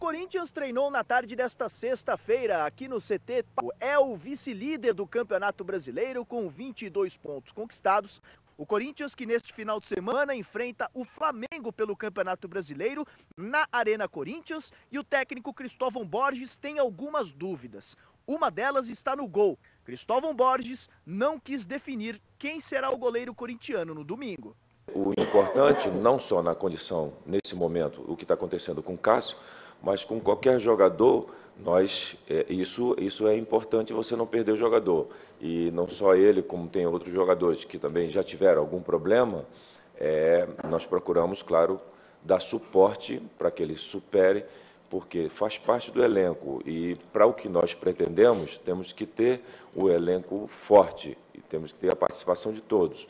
Corinthians treinou na tarde desta sexta-feira aqui no CT. É o vice-líder do Campeonato Brasileiro com 22 pontos conquistados. O Corinthians, que neste final de semana enfrenta o Flamengo pelo Campeonato Brasileiro na Arena Corinthians, e o técnico Cristóvão Borges tem algumas dúvidas. Uma delas está no gol. Cristóvão Borges não quis definir quem será o goleiro corintiano no domingo. O importante, não só na condição, nesse momento, o que está acontecendo com o Cássio, mas com qualquer jogador, nós é, isso, isso é importante você não perder o jogador. E não só ele, como tem outros jogadores que também já tiveram algum problema, é, nós procuramos, claro, dar suporte para que ele supere, porque faz parte do elenco. E para o que nós pretendemos, temos que ter o elenco forte e temos que ter a participação de todos.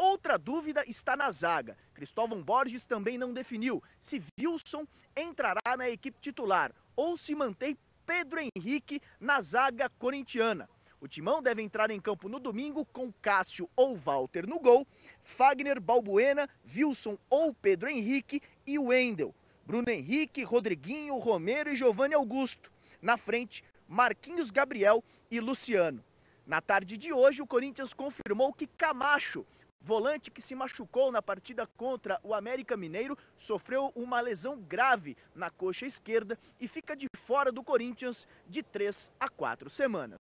Outra dúvida está na zaga. Cristóvão Borges também não definiu se Wilson entrará na equipe titular ou se mantém Pedro Henrique na zaga corintiana. O Timão deve entrar em campo no domingo com Cássio ou Walter no gol, Fagner, Balbuena, Wilson ou Pedro Henrique e Wendel. Bruno Henrique, Rodriguinho, Romero e Giovanni Augusto. Na frente, Marquinhos Gabriel e Luciano. Na tarde de hoje, o Corinthians confirmou que Camacho Volante que se machucou na partida contra o América Mineiro, sofreu uma lesão grave na coxa esquerda e fica de fora do Corinthians de três a quatro semanas.